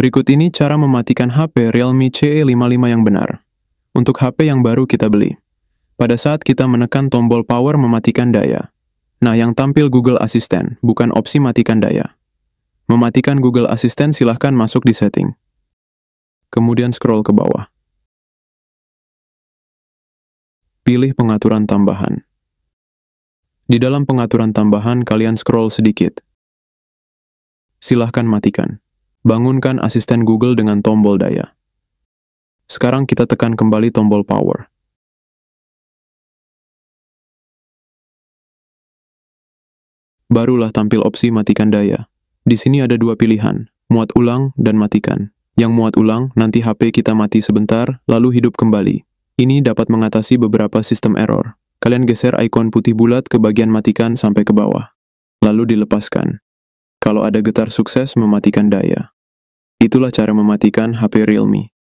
Berikut ini cara mematikan HP Realme CE55 yang benar. Untuk HP yang baru kita beli. Pada saat kita menekan tombol power mematikan daya. Nah, yang tampil Google Assistant, bukan opsi matikan daya. Mematikan Google Assistant silahkan masuk di setting. Kemudian scroll ke bawah. Pilih pengaturan tambahan. Di dalam pengaturan tambahan, kalian scroll sedikit. Silahkan matikan. Bangunkan asisten Google dengan tombol daya. Sekarang kita tekan kembali tombol power. Barulah tampil opsi matikan daya. Di sini ada dua pilihan, muat ulang dan matikan. Yang muat ulang, nanti HP kita mati sebentar, lalu hidup kembali. Ini dapat mengatasi beberapa sistem error. Kalian geser ikon putih bulat ke bagian matikan sampai ke bawah. Lalu dilepaskan. Kalau ada getar sukses, mematikan daya. Itulah cara mematikan HP Realme.